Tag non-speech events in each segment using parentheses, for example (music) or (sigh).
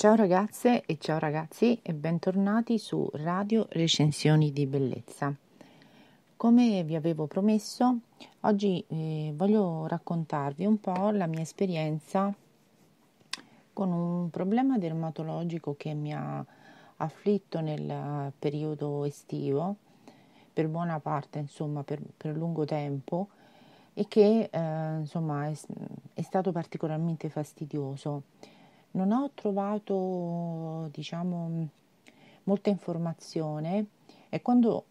Ciao ragazze e ciao ragazzi e bentornati su Radio Recensioni di Bellezza. Come vi avevo promesso, oggi eh, voglio raccontarvi un po' la mia esperienza con un problema dermatologico che mi ha afflitto nel periodo estivo, per buona parte, insomma, per, per lungo tempo e che eh, insomma è, è stato particolarmente fastidioso non ho trovato, diciamo, molta informazione e quando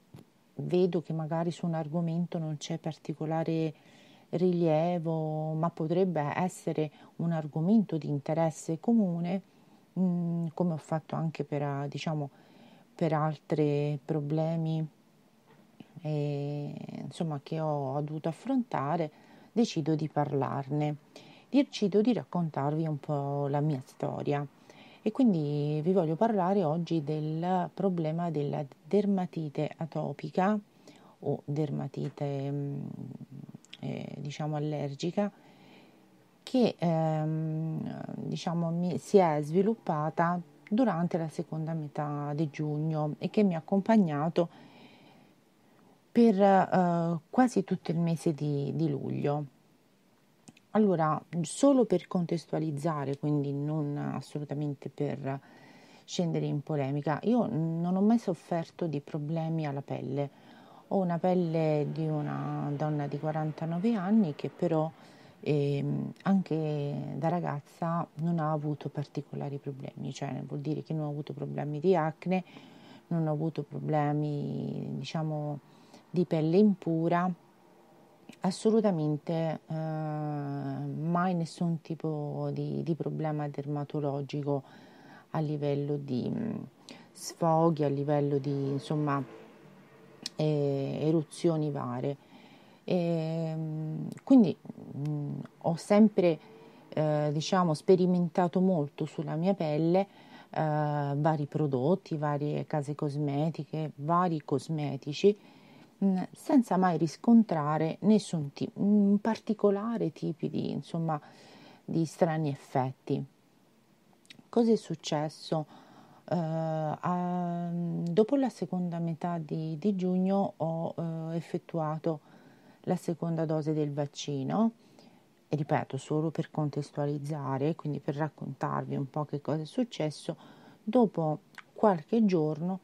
vedo che magari su un argomento non c'è particolare rilievo, ma potrebbe essere un argomento di interesse comune, mh, mm, come ho fatto anche per, ah, diciamo, per altri problemi e, insomma, che ho, ho dovuto affrontare, decido di parlarne decido di raccontarvi un po' la mia storia e quindi vi voglio parlare oggi del problema della dermatite atopica o dermatite mm, eh, diciamo allergica che ehm, diciamo, mi, si è sviluppata durante la seconda metà di giugno e che mi ha accompagnato per eh, quasi tutto il mese di, di luglio. Allora, solo per contestualizzare, quindi non assolutamente per scendere in polemica, io non ho mai sofferto di problemi alla pelle. Ho una pelle di una donna di 49 anni che però eh, anche da ragazza non ha avuto particolari problemi, cioè vuol dire che non ho avuto problemi di acne, non ho avuto problemi diciamo di pelle impura Assolutamente, eh, mai nessun tipo di, di, problema dermatologico a livello di mh, mm, sfoghi, a livello di insomma, eh, eruzioni varie. E, ehm, quindi mh, mm, ho sempre eh, diciamo, sperimentato molto sulla mia pelle eh, vari prodotti, varie case cosmetiche, vari cosmetici Mm, senza mai riscontrare nessun t- mm, particolare tipo di, insomma, di strani effetti. Cos'è successo? Uh, a, mm, dopo la seconda metà di, di giugno ho uh, effettuato la seconda dose del vaccino e ripeto solo per contestualizzare, quindi per raccontarvi un po' che cosa è successo, dopo qualche giorno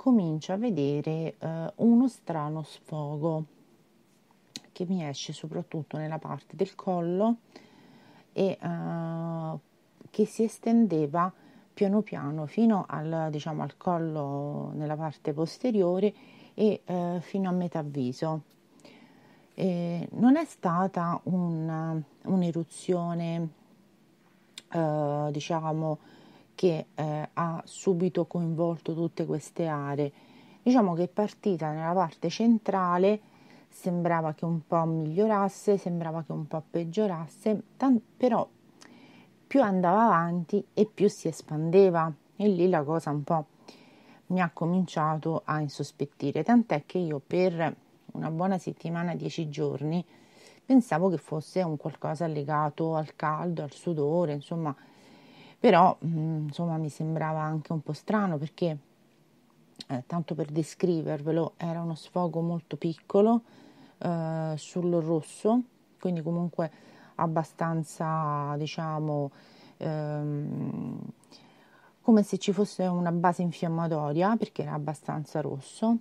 comincio a vedere eh, uno strano sfogo che mi esce soprattutto nella parte del collo e eh, che si estendeva piano piano fino al, diciamo, al collo nella parte posteriore e eh, fino a metà viso. E non è stata un, un'eruzione, eh, diciamo, che eh, ha subito coinvolto tutte queste aree. Diciamo che è partita nella parte centrale, sembrava che un po' migliorasse, sembrava che un po' peggiorasse, tant- però più andava avanti e più si espandeva e lì la cosa un po' mi ha cominciato a insospettire, tant'è che io per una buona settimana, dieci giorni, pensavo che fosse un qualcosa legato al caldo, al sudore, insomma però, mh, mm, insomma, mi sembrava anche un po' strano perché, eh, tanto per descrivervelo, era uno sfogo molto piccolo eh, sul rosso, quindi comunque abbastanza, diciamo, ehm, come se ci fosse una base infiammatoria perché era abbastanza rosso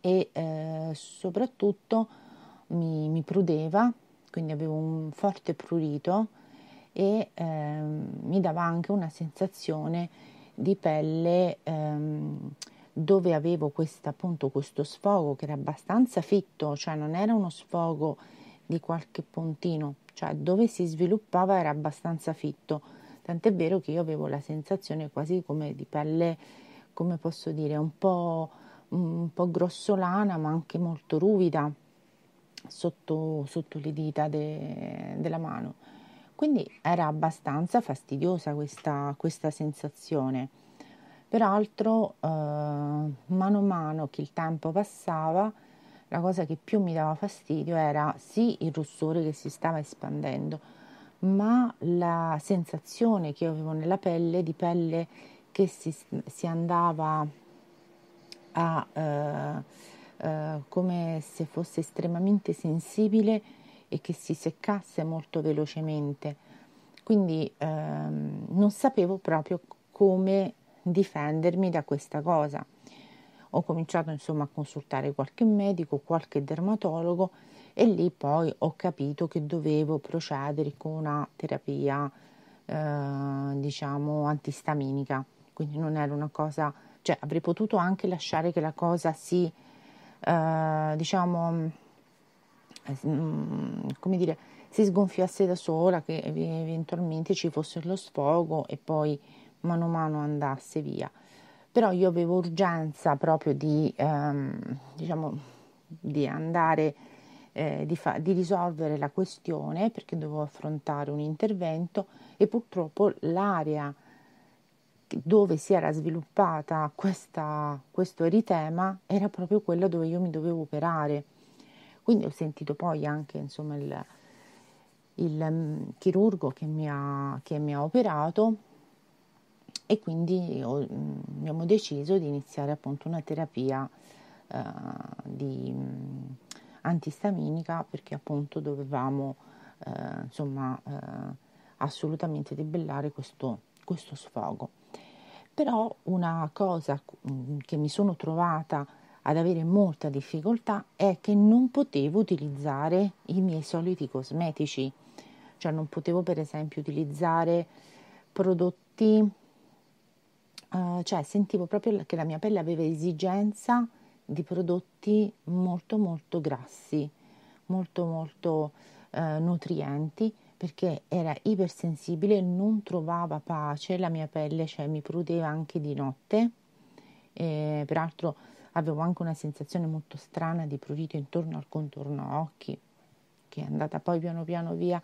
e eh, soprattutto mi, mi, prudeva, quindi avevo un forte prurito e ehm, mi dava anche una sensazione di pelle ehm, dove avevo questa, appunto questo sfogo che era abbastanza fitto, cioè non era uno sfogo di qualche puntino, cioè dove si sviluppava era abbastanza fitto, tant'è vero che io avevo la sensazione quasi come di pelle, come posso dire, un po', un po grossolana ma anche molto ruvida sotto, sotto le dita de, della mano. Quindi era abbastanza fastidiosa questa, questa sensazione. Peraltro, eh, mano a mano che il tempo passava, la cosa che più mi dava fastidio era sì il rossore che si stava espandendo, ma la sensazione che io avevo nella pelle di pelle che si, si andava a eh, eh, come se fosse estremamente sensibile e che si seccasse molto velocemente. Quindi ehm, non sapevo proprio come difendermi da questa cosa. Ho cominciato insomma a consultare qualche medico, qualche dermatologo e lì poi ho capito che dovevo procedere con una terapia eh, diciamo antistaminica. Quindi non era una cosa, cioè avrei potuto anche lasciare che la cosa si eh, diciamo eh, mm, come dire, si sgonfiasse da sola, che eventualmente ci fosse lo sfogo e poi mano a mano andasse via. Però io avevo urgenza proprio di, ehm, diciamo, di andare, eh, di, fa- di risolvere la questione perché dovevo affrontare un intervento e purtroppo l'area dove si era sviluppata questa, questo eritema era proprio quella dove io mi dovevo operare quindi ho sentito poi anche insomma, il, il mm, chirurgo che mi, ha, che mi ha operato e quindi ho, mm, abbiamo deciso di iniziare appunto una terapia eh, di, mm, antistaminica perché appunto dovevamo eh, insomma eh, assolutamente debellare questo, questo sfogo. Però una cosa che mi sono trovata ad avere molta difficoltà è che non potevo utilizzare i miei soliti cosmetici, cioè non potevo per esempio utilizzare prodotti, eh, cioè sentivo proprio che la mia pelle aveva esigenza di prodotti molto molto grassi, molto molto eh, nutrienti perché era ipersensibile, non trovava pace la mia pelle, cioè mi prudeva anche di notte. E, eh, peraltro avevo anche una sensazione molto strana di prurito intorno al contorno occhi, che è andata poi piano piano via,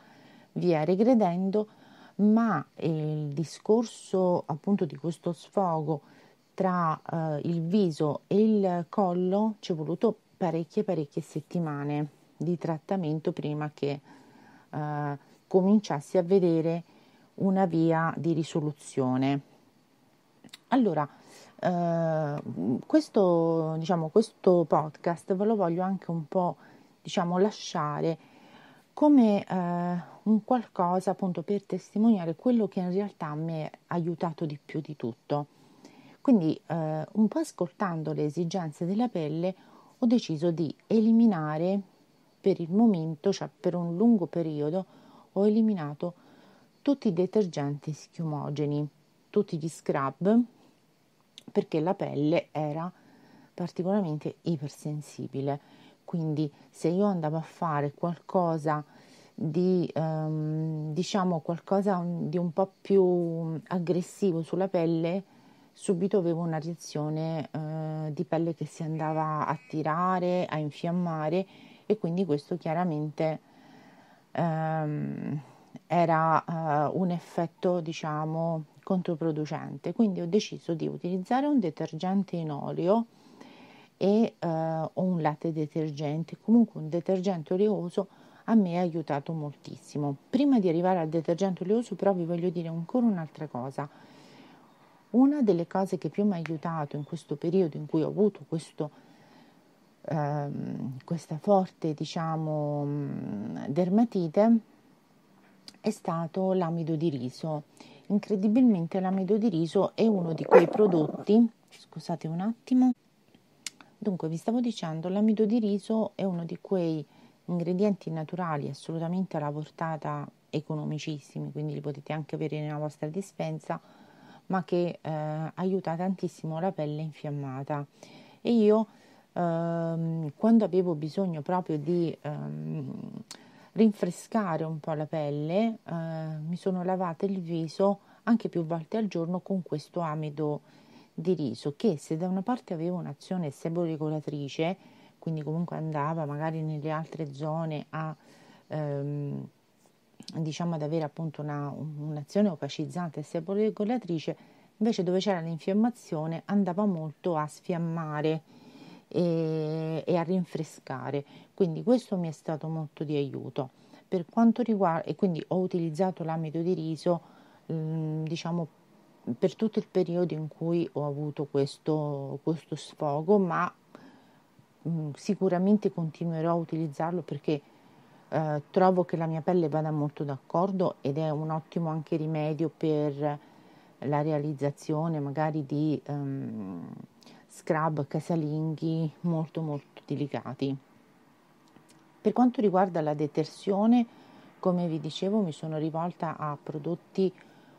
via regredendo, ma eh, il discorso appunto di questo sfogo tra eh, il viso e il collo ci è voluto parecchie parecchie settimane di trattamento prima che eh, cominciassi a vedere una via di risoluzione. Allora, eh, mm, questo, diciamo, questo, podcast ve lo voglio anche un po' diciamo, lasciare come uh, un qualcosa appunto per testimoniare quello che in realtà mi ha aiutato di più di tutto. Quindi uh, un po' ascoltando le esigenze della pelle ho deciso di eliminare per il momento, cioè per un lungo periodo, ho eliminato tutti i detergenti schiumogeni, tutti gli scrub perché la pelle era particolarmente ipersensibile. Quindi se io andavo a fare qualcosa di ehm, diciamo qualcosa di un po' più aggressivo sulla pelle, subito avevo una reazione eh, di pelle che si andava a tirare, a infiammare e quindi questo chiaramente ehm, era eh, un effetto diciamo controproducente, quindi ho deciso di utilizzare un detergente in olio e eh, un latte detergente, comunque un detergente oleoso a me ha aiutato moltissimo. Prima di arrivare al detergente oleoso però vi voglio dire ancora un'altra cosa. Una delle cose che più mi ha aiutato in questo periodo in cui ho avuto questo, ehm, questa forte diciamo mm, dermatite è stato l'amido di riso Incredibilmente l'amido di riso è uno di quei prodotti, scusate un attimo, dunque vi stavo dicendo l'amido di riso è uno di quei ingredienti naturali assolutamente alla portata economicissimi, quindi li potete anche avere nella vostra dispensa, ma che eh, aiuta tantissimo la pelle infiammata. E io ehm, quando avevo bisogno proprio di ehm, rinfrescare un po' la pelle, eh, mi sono lavata il viso anche più volte al giorno con questo amido di riso che se da una parte aveva un'azione seborregolatrice, quindi comunque andava magari nelle altre zone a ehm, diciamo ad avere appunto una, un'azione opacizzante e seborregolatrice, invece dove c'era l'infiammazione andava molto a sfiammare e, e a rinfrescare. Quindi questo mi è stato molto di aiuto. Per quanto riguarda, e quindi ho utilizzato l'amido di riso, mm, diciamo, per tutto il periodo in cui ho avuto questo, questo sfogo, ma mm, sicuramente continuerò a utilizzarlo perché eh, trovo che la mia pelle vada molto d'accordo ed è un ottimo anche rimedio per la realizzazione magari di um, scrub casalinghi molto molto delicati. Per quanto riguarda la detersione, come vi dicevo, mi sono rivolta a prodotti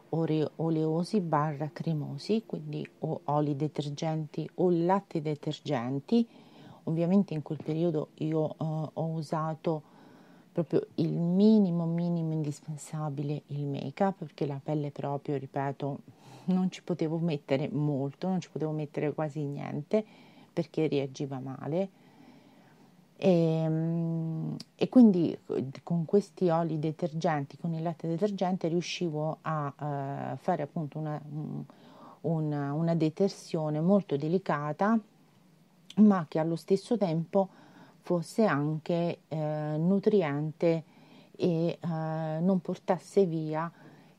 oleosi barra cremosi, quindi o oli detergenti o latte detergenti. Ovviamente in quel periodo io eh, ho usato proprio il minimo minimo indispensabile il make up perché la pelle proprio, ripeto, non ci potevo mettere molto, non ci potevo mettere quasi niente perché reagiva male e, ehm, e, quindi eh, con questi oli detergenti, con il latte detergente, riuscivo a uh, fare appunto una, una, una, detersione molto delicata, ma che allo stesso tempo fosse anche uh, nutriente e uh, non portasse via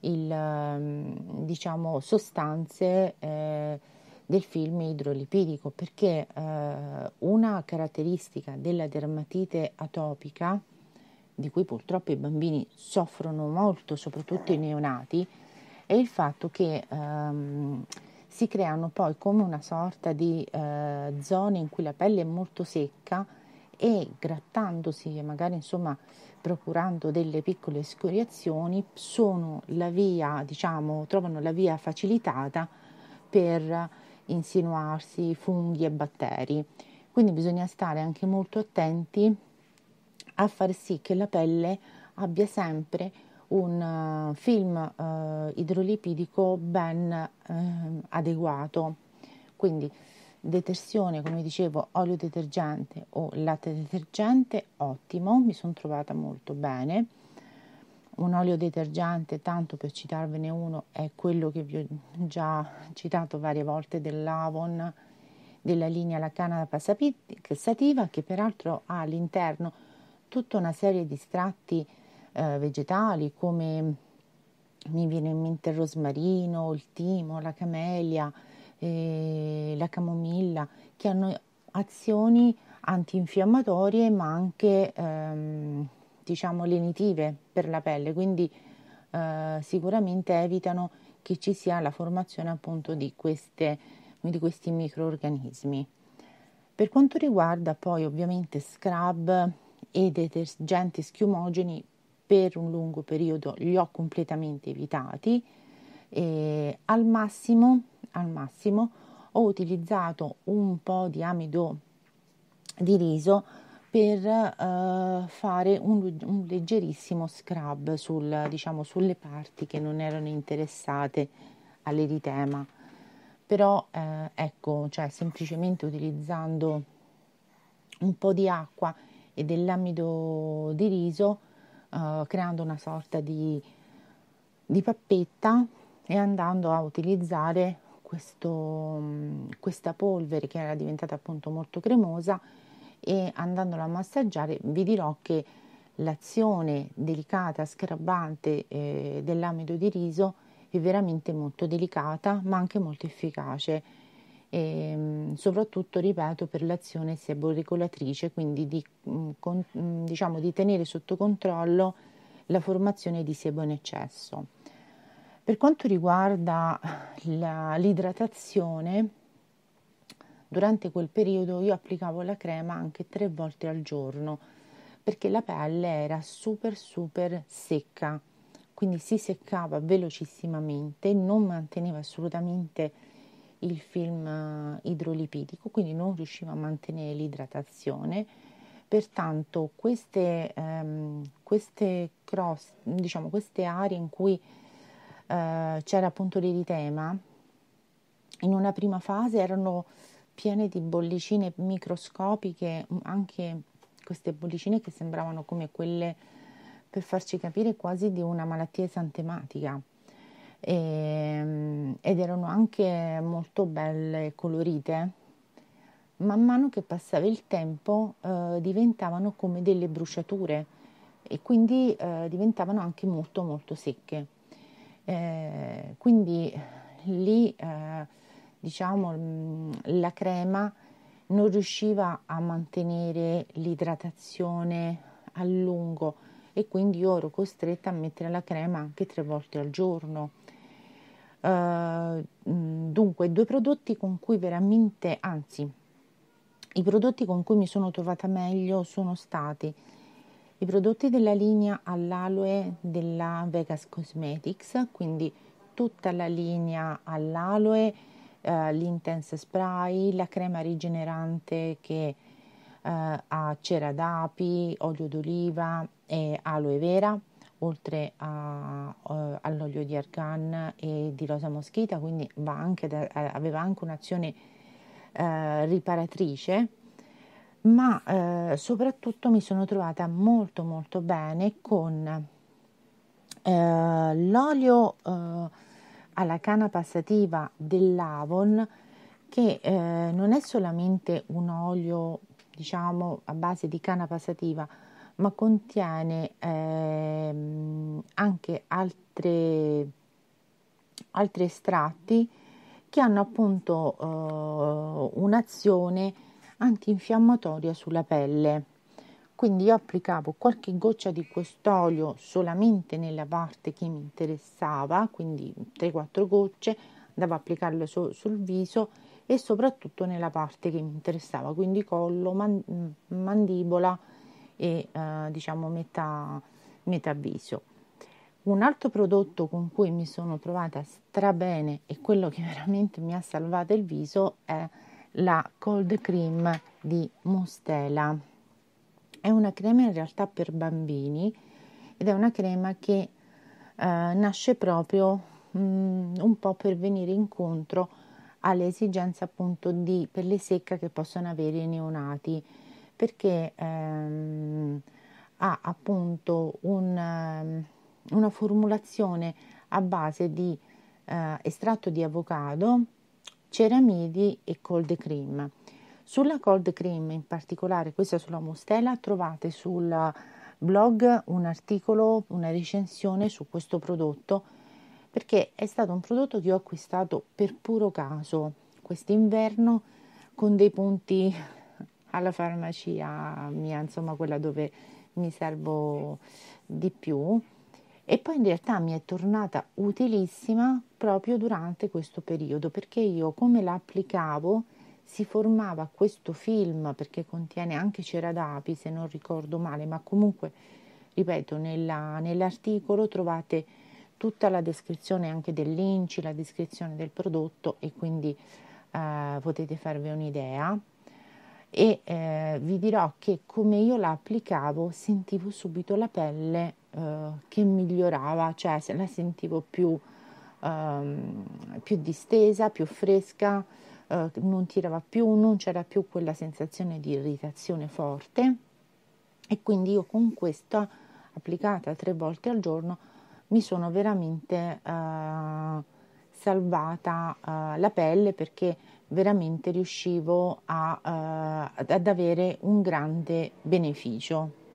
il, ehm, diciamo, sostanze del film idrolipidico perché eh, una caratteristica della dermatite atopica di cui purtroppo i bambini soffrono molto, soprattutto i neonati, è il fatto che ehm, si creano poi come una sorta di eh, zone in cui la pelle è molto secca e grattandosi e magari insomma procurando delle piccole scoriazioni sono la via, diciamo, trovano la via facilitata per insinuarsi funghi e batteri. Quindi bisogna stare anche molto attenti a far sì che la pelle abbia sempre un eh, film eh, idrolipidico ben eh, adeguato. Quindi detersione, come dicevo, olio detergente o latte detergente, ottimo, mi sono trovata molto bene un olio detergente, tanto per citarvene uno, è quello che vi ho già citato varie volte dell'Avon della linea La Canada Passativa, che peraltro ha all'interno tutta una serie di strati eh, vegetali come mi viene in mente il rosmarino, il timo, la camelia, eh, la camomilla, che hanno azioni antinfiammatorie ma anche ehm, diciamo lenitive per la pelle, quindi eh, sicuramente evitano che ci sia la formazione appunto di, queste, di questi microorganismi. Per quanto riguarda poi ovviamente scrub e detergenti schiumogeni per un lungo periodo li ho completamente evitati e al massimo, al massimo ho utilizzato un po' di amido di riso per eh, fare un, un, leggerissimo scrub sul, diciamo, sulle parti che non erano interessate all'eritema. Però eh, ecco, cioè semplicemente utilizzando un po' di acqua e dell'amido di riso, eh, creando una sorta di, di pappetta e andando a utilizzare questo, mm, questa polvere che era diventata appunto molto cremosa e andandola a massaggiare vi dirò che l'azione delicata, scrabbante eh, dell'amido di riso è veramente molto delicata ma anche molto efficace e, ehm, soprattutto ripeto per l'azione seboregolatrice quindi di, mm, con, mm, diciamo, di tenere sotto controllo la formazione di sebo in eccesso. Per quanto riguarda la, l'idratazione, Durante quel periodo io applicavo la crema anche tre volte al giorno perché la pelle era super super secca, quindi si seccava velocissimamente, non manteneva assolutamente il film eh, idrolipidico, quindi non riusciva a mantenere l'idratazione. Pertanto queste, ehm, queste, cross, diciamo, queste aree in cui eh, c'era appunto l'eritema, in una prima fase erano piene di bollicine microscopiche, anche queste bollicine che sembravano come quelle per farci capire quasi di una malattia esantematica. E, ehm, ed erano anche molto belle e colorite. Man mano che passava il tempo eh, diventavano come delle bruciature e quindi eh, diventavano anche molto molto secche. Eh, quindi lì eh, diciamo, mm, la crema non riusciva a mantenere l'idratazione a lungo e quindi io ero costretta a mettere la crema anche tre volte al giorno. Uh, dunque, due prodotti con cui veramente, anzi, i prodotti con cui mi sono trovata meglio sono stati i prodotti della linea all'aloe della Vegas Cosmetics, quindi tutta la linea all'aloe eh, l'Intense Spray, la crema rigenerante che eh, ha cera d'api, olio d'oliva e aloe vera, oltre a, eh, all'olio di argan e di rosa moschita, quindi anche da, eh, aveva anche un'azione eh, riparatrice ma eh, soprattutto mi sono trovata molto molto bene con eh, l'olio eh, alla canna passativa dell'Avon che eh, non è solamente un olio diciamo a base di canna passativa ma contiene ehm, anche altre, altri estratti che hanno appunto eh, un'azione antinfiammatoria sulla pelle. Quindi io applicavo qualche goccia di quest'olio solamente nella parte che mi interessava, quindi 3-4 gocce, andavo a applicarlo so- sul viso e soprattutto nella parte che mi interessava, quindi collo, man- mm, mandibola e eh, diciamo metà, metà viso. Un altro prodotto con cui mi sono trovata stra bene e quello che veramente mi ha salvato il viso è la cold cream di Mustela è una crema in realtà per bambini ed è una crema che eh, nasce proprio mh, mm, un po' per venire incontro alle esigenze appunto di pelle secca che possono avere i neonati perché ehm, ha appunto un, ehm, una formulazione a base di eh, estratto di avocado, ceramidi e cold cream sulla cold cream, in particolare questa sulla mustela, trovate sul blog un articolo, una recensione su questo prodotto perché è stato un prodotto che ho acquistato per puro caso quest'inverno con dei punti (laughs) alla farmacia mia, insomma quella dove mi servo di più e poi in realtà mi è tornata utilissima proprio durante questo periodo perché io come la applicavo si formava questo film perché contiene anche Cera d'api, se non ricordo male, ma comunque, ripeto, nella, nell'articolo trovate tutta la descrizione anche dell'inci, la descrizione del prodotto e quindi eh, potete farvi un'idea. E eh, vi dirò che come io la applicavo sentivo subito la pelle eh, che migliorava, cioè se la sentivo più, ehm, più distesa, più fresca eh, non tirava più, non c'era più quella sensazione di irritazione forte e quindi io con questa applicata tre volte al giorno mi sono veramente eh, salvata eh, la pelle perché veramente riuscivo a, eh, ad avere un grande beneficio.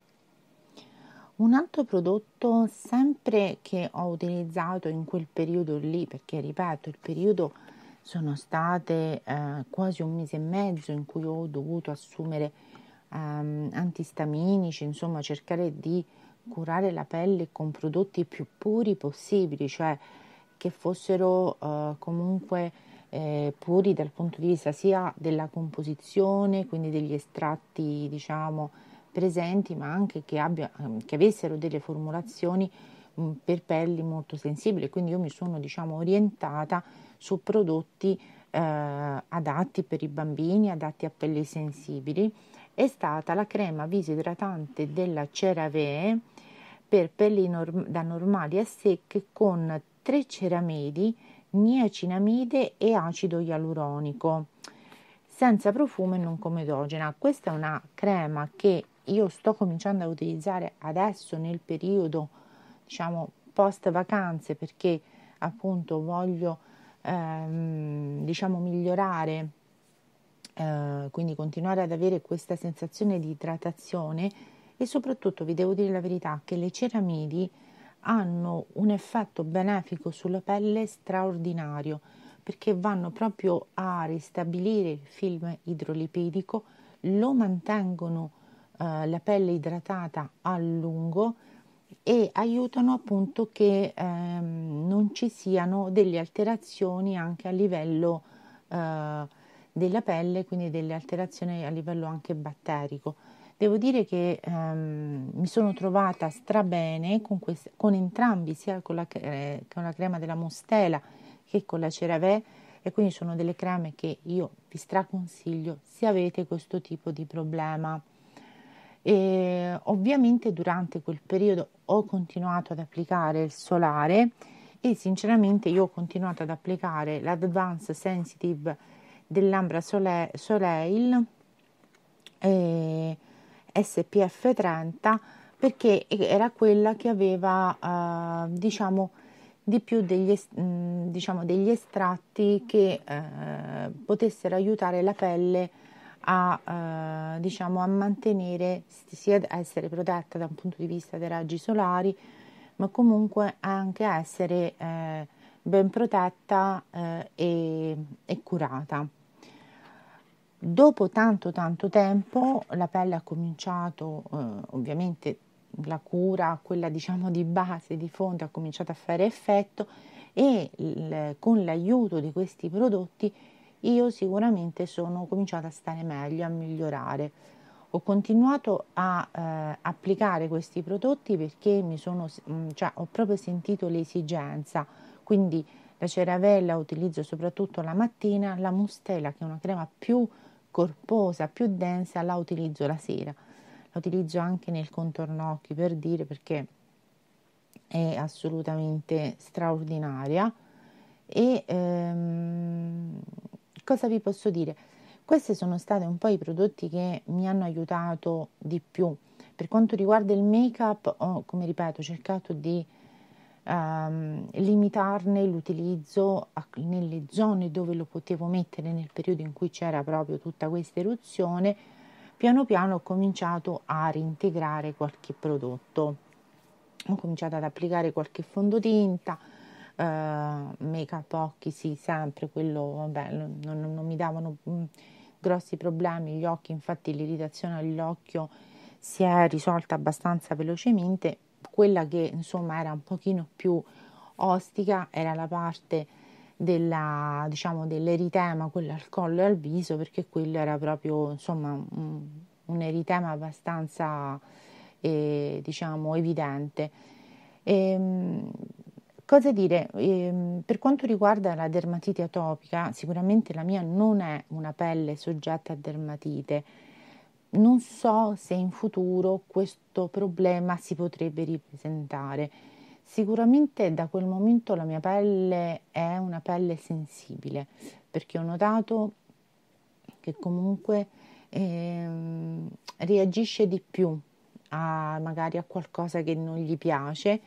Un altro prodotto sempre che ho utilizzato in quel periodo lì, perché ripeto, il periodo sono state eh, quasi un mese e mezzo in cui ho dovuto assumere ehm, antistaminici, insomma cercare di curare la pelle con prodotti più puri possibili, cioè che fossero eh, comunque eh, puri dal punto di vista sia della composizione, quindi degli estratti diciamo presenti, ma anche che, abbia, ehm, che avessero delle formulazioni Mm, per pelli molto sensibili, quindi io mi sono diciamo, orientata su prodotti eh, adatti per i bambini, adatti a pelli sensibili, è stata la crema viso idratante della CeraVe per pelli norm- da normali a secche con tre ceramidi, niacinamide e acido ialuronico, senza profumo e non comedogena. Questa è una crema che io sto cominciando a utilizzare adesso nel periodo diciamo, post vacanze perché appunto voglio ehm, diciamo, migliorare, eh, quindi continuare ad avere questa sensazione di idratazione e soprattutto vi devo dire la verità che le ceramidi hanno un effetto benefico sulla pelle straordinario perché vanno proprio a ristabilire il film idrolipidico, lo mantengono eh, la pelle idratata a lungo e aiutano appunto che ehm, non ci siano delle alterazioni anche a livello eh, della pelle, quindi delle alterazioni a livello anche batterico. Devo dire che ehm, mi sono trovata strabene con, quest- con entrambi, sia con la, eh, con la, crema della Mostela che con la CeraVe e quindi sono delle creme che io vi straconsiglio se avete questo tipo di problema e ovviamente durante quel periodo ho continuato ad applicare il solare e sinceramente io ho continuato ad applicare l'Advanced Sensitive dell'Ambra Soleil eh, SPF 30 perché era quella che aveva eh, diciamo di più degli, diciamo, degli estratti che eh, potessero aiutare la pelle a, eh, diciamo, a mantenere, sia a essere protetta da un punto di vista dei raggi solari, ma comunque anche a essere eh, ben protetta eh, e, e curata. Dopo tanto tanto tempo la pelle ha cominciato, eh, ovviamente la cura, quella diciamo di base, di fondo, ha cominciato a fare effetto e il, con l'aiuto di questi prodotti io sicuramente sono cominciata a stare meglio, a migliorare. Ho continuato a eh, applicare questi prodotti perché mi sono, mm, cioè, ho proprio sentito l'esigenza, quindi la ceravella utilizzo soprattutto la mattina, la mustela che è una crema più corposa, più densa, la utilizzo la sera. La utilizzo anche nel contorno occhi per dire perché è assolutamente straordinaria e ehm, cosa vi posso dire? Questi sono stati un po' i prodotti che mi hanno aiutato di più. Per quanto riguarda il make-up, ho, come ripeto, cercato di ehm, limitarne l'utilizzo a, nelle zone dove lo potevo mettere nel periodo in cui c'era proprio tutta questa eruzione. Piano piano ho cominciato a reintegrare qualche prodotto. Ho cominciato ad applicare qualche fondotinta, eh, make up occhi sì sempre quello vabbè non, non, non mi davano mh, mm, grossi problemi gli occhi infatti l'irritazione all'occhio si è risolta abbastanza velocemente quella che insomma era un pochino più ostica era la parte della, diciamo, dell'eritema, quello al collo e al viso, perché quello era proprio insomma, un, un eritema abbastanza eh, diciamo, evidente. E, ehm, Cosa dire? Ehm, per quanto riguarda la dermatite atopica, sicuramente la mia non è una pelle soggetta a dermatite. Non so se in futuro questo problema si potrebbe ripresentare. Sicuramente da quel momento la mia pelle è una pelle sensibile, perché ho notato che comunque ehm, reagisce di più a, magari a qualcosa che non gli piace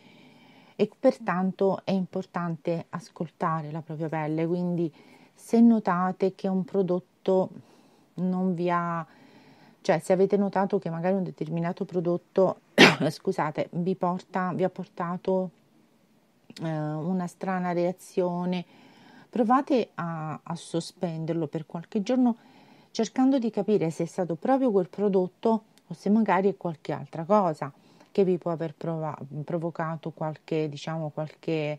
e pertanto è importante ascoltare la propria pelle, quindi se notate che un prodotto non vi ha cioè se avete notato che magari un determinato prodotto (coughs) scusate, vi, porta, vi ha portato eh, una strana reazione, provate a, a, sospenderlo per qualche giorno cercando di capire se è stato proprio quel prodotto o se magari è qualche altra cosa che vi può aver prova- provocato qualche, diciamo, qualche,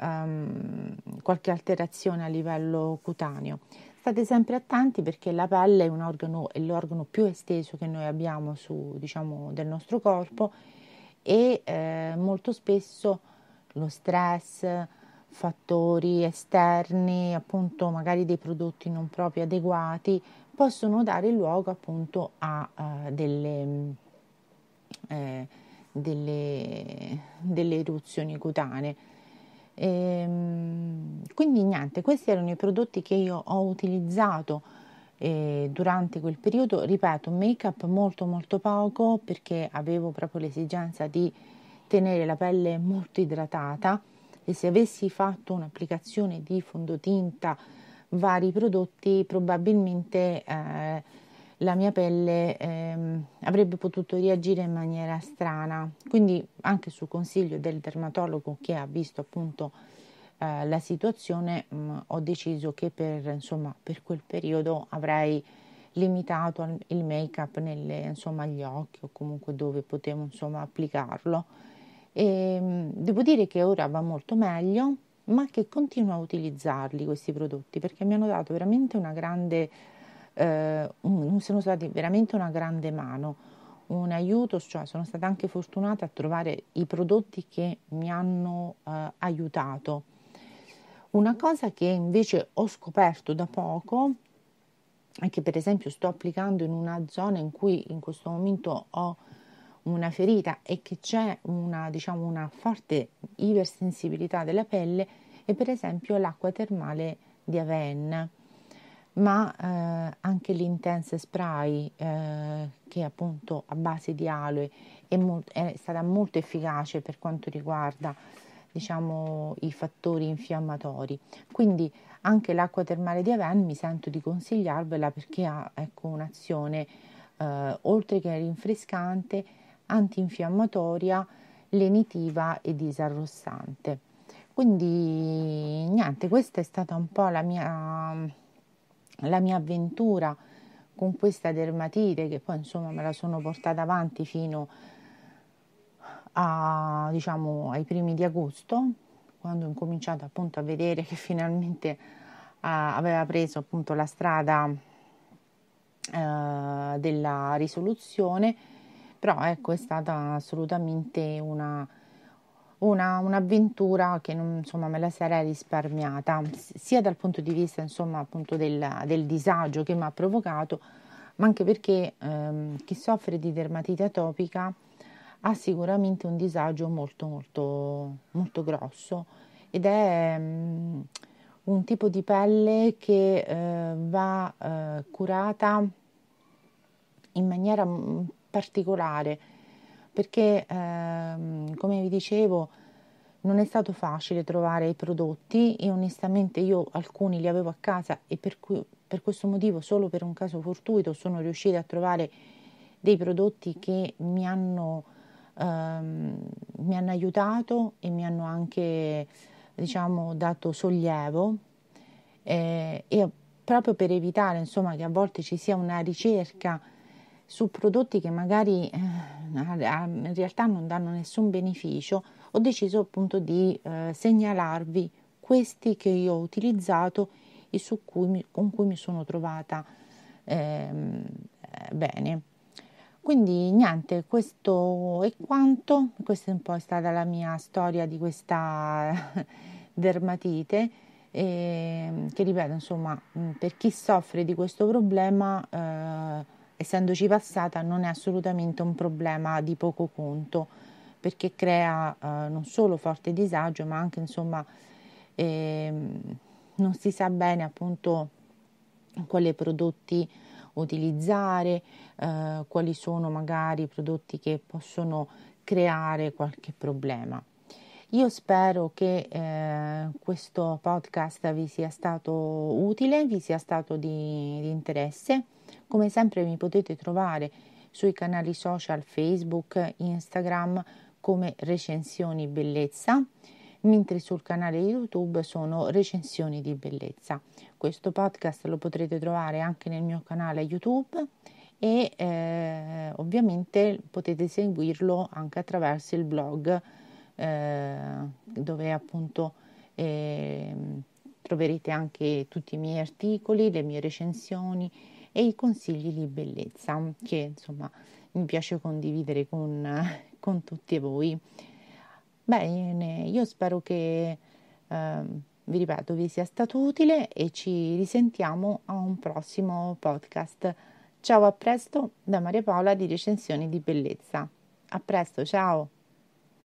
um, qualche alterazione a livello cutaneo state sempre attenti perché la pelle è, un organo, è l'organo più esteso che noi abbiamo su, diciamo, del nostro corpo e eh, molto spesso lo stress, fattori esterni, appunto magari dei prodotti non proprio adeguati possono dare luogo appunto a, a eh, delle eh, delle, delle, eruzioni cutanee. E, ehm, quindi niente, questi erano i prodotti che io ho utilizzato eh, durante quel periodo, ripeto, make up molto molto poco perché avevo proprio l'esigenza di tenere la pelle molto idratata e se avessi fatto un'applicazione di fondotinta, vari prodotti, probabilmente eh, la mia pelle ehm, avrebbe potuto reagire in maniera strana. Quindi anche su consiglio del dermatologo che ha visto appunto eh, la situazione mh, mm, ho deciso che per, insomma, per quel periodo avrei limitato il make up nelle, agli occhi o comunque dove potevo insomma, applicarlo. E, ehm, mh, devo dire che ora va molto meglio, ma che continuo a utilizzarli questi prodotti perché mi hanno dato veramente una grande eh, un, sono stati veramente una grande mano, un aiuto, cioè sono stata anche fortunata a trovare i prodotti che mi hanno eh, aiutato. Una cosa che invece ho scoperto da poco e che per esempio sto applicando in una zona in cui in questo momento ho una ferita e che c'è una, diciamo, una forte ipersensibilità della pelle è per esempio l'acqua termale di Aven ma eh, anche l'Intense Spray eh, che è appunto a base di aloe è, molt- è, stata molto efficace per quanto riguarda diciamo, i fattori infiammatori. Quindi anche l'acqua termale di Aven mi sento di consigliarvela perché ha ecco, un'azione eh, oltre che rinfrescante, antinfiammatoria, lenitiva e disarrossante. Quindi niente, questa è stata un po' la mia la mia avventura con questa dermatite che poi insomma me la sono portata avanti fino a, diciamo, ai primi di agosto, quando ho cominciato appunto a vedere che finalmente uh, aveva preso appunto la strada uh, della risoluzione, però ecco è stata assolutamente una una, un'avventura che non, insomma, me la sarei risparmiata, sia dal punto di vista insomma, appunto del, del disagio che mi ha provocato, ma anche perché ehm, chi soffre di dermatite atopica ha sicuramente un disagio molto molto molto grosso ed è um, un tipo di pelle che eh, va eh, curata in maniera mm, particolare perché ehm, come vi dicevo non è stato facile trovare i prodotti e onestamente io alcuni li avevo a casa e per, cui, per questo motivo solo per un caso fortuito sono riuscita a trovare dei prodotti che mi hanno, ehm, mi hanno aiutato e mi hanno anche diciamo, dato sollievo eh, e proprio per evitare insomma, che a volte ci sia una ricerca su prodotti che magari eh, in realtà non danno nessun beneficio, ho deciso appunto di eh, segnalarvi questi che io ho utilizzato e cui mi, con cui mi sono trovata ehm, eh, bene. Quindi niente, questo è quanto, questa è un po' stata la mia storia di questa (laughs) dermatite eh, che ripeto insomma per chi soffre di questo problema eh, essendoci passata, non è assolutamente un problema di poco conto, perché crea eh, non solo forte disagio, ma anche insomma eh, non si sa bene appunto quali prodotti utilizzare, eh, quali sono magari i prodotti che possono creare qualche problema. Io spero che eh, questo podcast vi sia stato utile, vi sia stato di, di interesse come sempre mi potete trovare sui canali social Facebook, Instagram come Recensioni Bellezza, mentre sul canale YouTube sono Recensioni di Bellezza. Questo podcast lo potrete trovare anche nel mio canale YouTube e eh, ovviamente potete seguirlo anche attraverso il blog eh, dove appunto eh, troverete anche tutti i miei articoli, le mie recensioni, e i consigli di bellezza che insomma mi piace condividere con, (laughs) con tutti voi. Bene, io spero che eh, vi ripeto vi sia stato utile e ci risentiamo a un prossimo podcast. Ciao, a presto da Maria Paola di Recensioni di Bellezza. A presto, ciao!